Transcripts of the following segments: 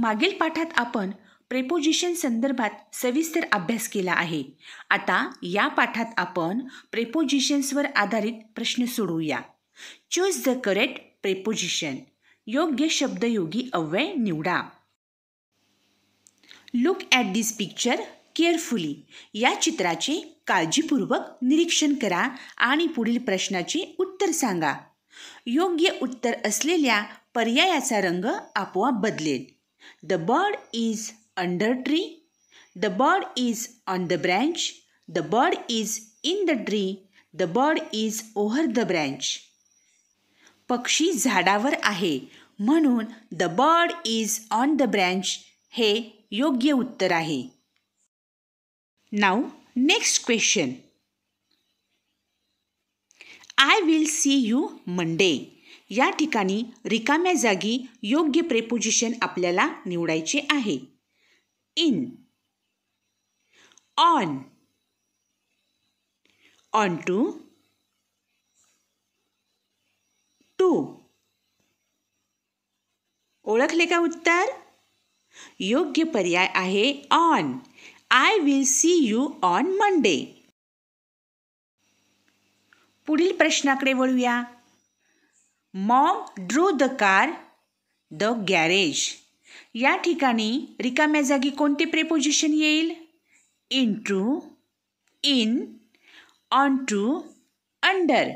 मागील पाठात आपण प्रेपोजिशन संदर्भात सविस्तर अभ्यास केला आहे आता या पाठात आपण प्रेपोजिशन्सवर आधारित प्रश्न सोडवूया चूज द करेक्ट प्रेपोजिशन योग्य शब्दयोगी अव्यय निवडा look at this picture carefully या चित्राचे काळजीपूर्वक निरीक्षण करा आणि पुढील प्रश्नाचे उत्तर सांगा योग्य उत्तर असलेल्या पर्यायाचा रंग आपोआप बदलेल the bird is under tree the bird is on the branch the bird is in the tree the bird is over the branch पक्षी झाडावर आहे म्हणून the bird is on the branch हे योग्य उत्तर आहे नाव next question I will see you Monday या ठिकाणी रिकाम्या जागी योग्य प्रेपोजिशन आपल्याला निवडायचे आहे in on onto to ओळखले का उत्तर योग्य पर्याय आहे on I will see you on Monday पुढील प्रश्नाकडे वळूया mom drew the car the garage या ठिकाणी रिकाम्या जागी कोणते प्रेपोजिशन येईल into in onto under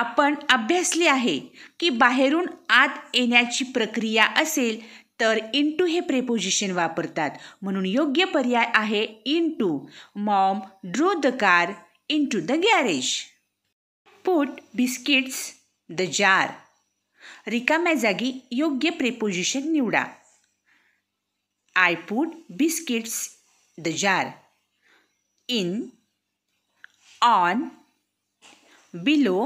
आपण अभ्यासली आहे की बाहेरून आत येण्याची प्रक्रिया असेल तर इन टू हे प्रेपोजिशन वापरतात म्हणून योग्य पर्याय आहे into mom drew the car into the garage put biscuits the jar रिकाम्या जागी योग्य प्रेपोजिशन निवडा I put biscuits the jar in on below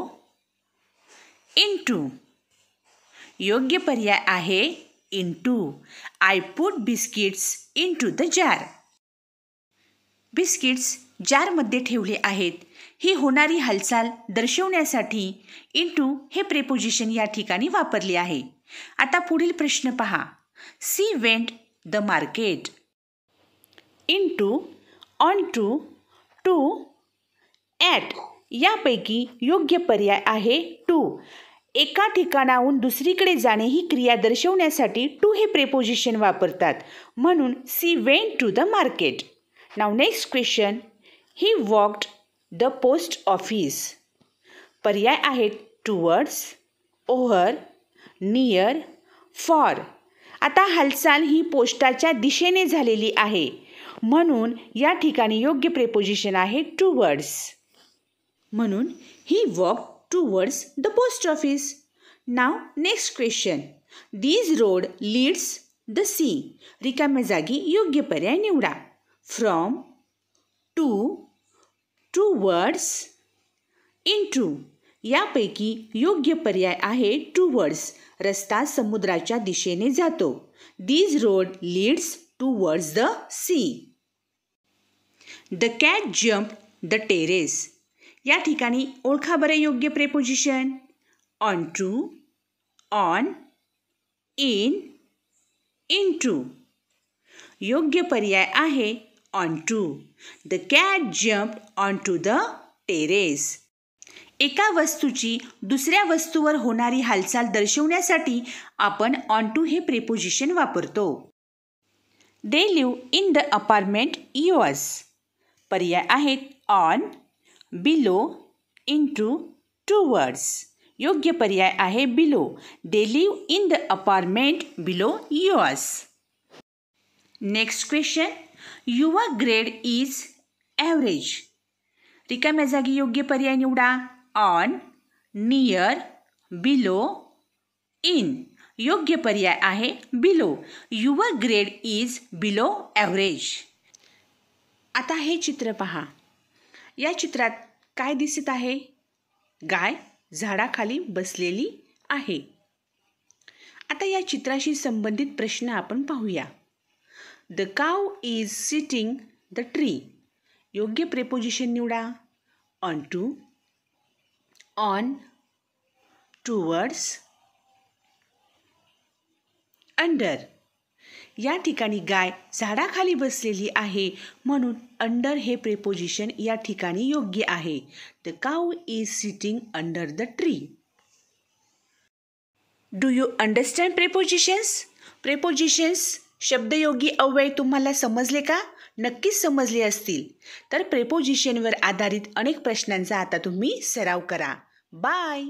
into योग्य पर्याय आहे into I put biscuits into the jar biscuits जारमध्ये ठेवले आहेत ही होणारी हालचाल दर्शवण्यासाठी इंटू हे प्रेपोजिशन या ठिकाणी वापरले आहे आता पुढील प्रश्न पहा she went the market to onto to at यापैकी योग्य पर्याय आहे टू एका ठिकाणाहून दुसरीकडे जाणे ही क्रिया दर्शवण्यासाठी टू हे प्रेपोजिशन वापरतात म्हणून she went to the market नाव next question he walked the post office पर्याय आहेत टुवर्ड्स ओव्हर नियर फॉर आता हालचाल ही पोस्टाच्या दिशेने झालेली आहे म्हणून या ठिकाणी योग्य प्रेपोजिशन आहे टुवर्ड्स म्हणून he walk towards the post office नाव next question these road leads the sea रिकाम्या जागी योग्य पर्याय निवडा from to towards into यापैकी योग्य पर्याय आहे टू वर्ड्स रस्ता समुद्राच्या दिशेने जातो these road leads towards the sea the cat jump the terrace या ठिकाणी ओळखा बरे योग्य preposition onto on in into योग्य पर्याय आहे onto. The cat jumped onto the terrace एका वस्तूची दुसऱ्या वस्तूवर होणारी हालचाल दर्शवण्यासाठी आपण ऑन टू हे प्रेपोजिशन वापरतो they live in the apartment yours पर्याय आहेत on below into towards योग्य पर्याय आहे below they live in the apartment below yours next question your grade is average रिकाम्या जागी योग्य पर्याय निवडा ऑन नियर बिलो इन योग्य पर्याय आहे below your grade is below average आता हे चित्र पहा या चित्रात काय दिसत आहे गाय झाडाखाली बसलेली आहे आता या चित्राशी संबंधित प्रश्न आपण पाहूया the cow is sitting the tree योग्य प्रेपोजिशन निवडा onto on towards under या ठिकाणी गाय झाडाखाली बसलेली आहे म्हणून अंडर हे प्रेपोजिशन या ठिकाणी योग्य आहे the cow is sitting under the tree do you understand prepositions prepositions शब्दयोगी अव्यय तुम्हाला समजले का नक्कीच समजले असतील तर प्रेपोजिशनवर आधारित अनेक प्रश्नांचा आता तुम्ही सराव करा बाय